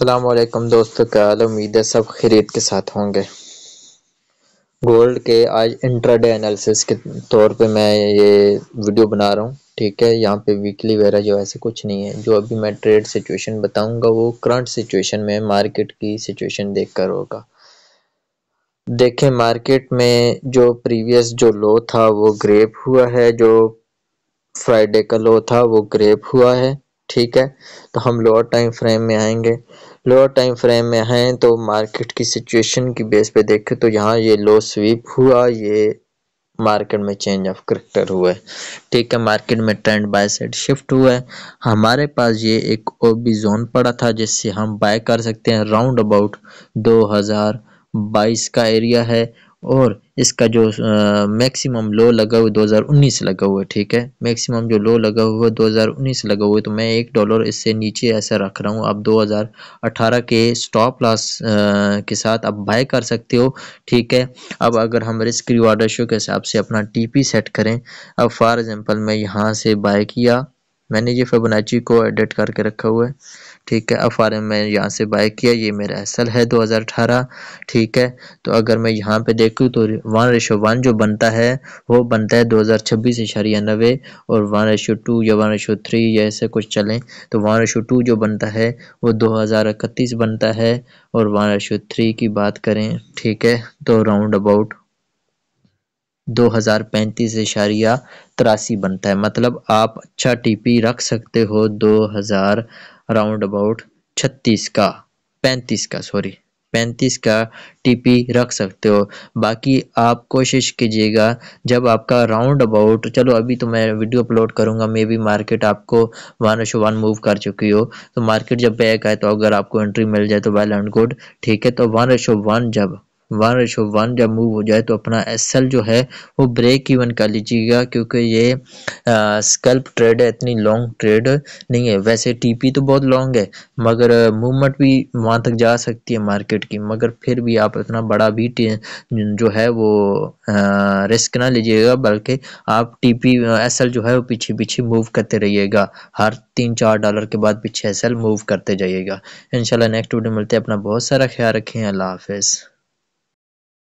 असलम दोस्तों क्या उम्मीद है सब खरीद के साथ होंगे गोल्ड के आज इंट्राडे एनालिसिस के तौर पे मैं ये वीडियो बना रहा हूँ ठीक है यहाँ पे वीकली वगैरह जो ऐसे कुछ नहीं है जो अभी मैं ट्रेड सिचुएशन बताऊँगा वो करंट सिचुएशन में मार्केट की सिचुएशन देखकर होगा देखें मार्केट में जो प्रीवियस जो लो था वो ग्रेप हुआ है जो फ्राइडे का लो था वो ग्रेप हुआ है ठीक है तो हम लोअर टाइम फ्रेम में आएंगे लोअर टाइम फ्रेम में हैं तो मार्केट की सिचुएशन की बेस पे देखें तो यहाँ ये लो स्वीप हुआ ये मार्केट में चेंज ऑफ करेक्टर हुआ है ठीक है मार्केट में ट्रेंड बाय साइड शिफ्ट हुआ है हमारे पास ये एक ओबी जोन पड़ा था जिससे हम बाय कर सकते हैं राउंड अबाउट 2022 का एरिया है और इसका जो मैक्सिमम लो लगा हुआ 2019 लगा हुआ है ठीक है मैक्सिमम जो लो लगा हुआ 2019 लगा हुआ है तो मैं एक डॉलर इससे नीचे ऐसा रख रहा हूँ आप 2018 के स्टॉप लॉस के साथ आप बाय कर सकते हो ठीक है अब अगर हम रिस्क रिवार्ड रेशो के हिसाब से अपना टीपी सेट करें अब फॉर एग्जांपल मैं यहाँ से बाय किया मैंने ये फेबोनाची को एडिट करके रखा हुआ है ठीक है अब आर एम मैंने यहाँ से बाय किया ये मेरा असल है 2018 ठीक है तो अगर मैं यहाँ पे देखूँ तो वन रेशो वन जो बनता है वो बनता है दो हज़ार छब्बीस इशारिया नबे और वन रेशो टू या वन रेशो थ्री या ऐसे कुछ चलें तो वन रेशो टू जो बनता है वो दो हज़ार इकतीस बनता है और वन रेशो थ्री की बात करें ठीक है तो राउंड अबाउट दो हज़ार पैंतीस इशारिया तिरासी बनता है मतलब आप अच्छा टीपी रख सकते हो दो हज़ार राउंड अबाउट छत्तीस का पैंतीस का सॉरी पैंतीस का टीपी रख सकते हो बाकी आप कोशिश कीजिएगा जब आपका राउंड अबाउट चलो अभी तो मैं वीडियो अपलोड करूंगा मे बी मार्केट आपको वन शो वन मूव कर चुकी हो तो मार्केट जब बैक आए तो अगर आपको एंट्री मिल जाए तो वेल एंड गुड ठीक है तो वन शो वन जब वन रेशो वन जब मूव हो जाए तो अपना एस एल जो है वो ब्रेक इवन कर लीजिएगा क्योंकि ये स्कल्प ट्रेड है इतनी लॉन्ग ट्रेड नहीं है वैसे टीपी तो बहुत लॉन्ग है मगर मूवमेंट भी वहाँ तक जा सकती है मार्केट की मगर फिर भी आप इतना बड़ा भी जो है वो आ, रिस्क ना लीजिएगा बल्कि आप एस एल जो है वो पीछे पीछे मूव करते रहिएगा हर तीन चार डॉलर के बाद पीछे एल मूव करते जाइएगा इंशाल्लाह नेक्स्ट वीडियो मिलते हैं अपना बहुत सारा ख्याल रखें अल्लाह हाफिज़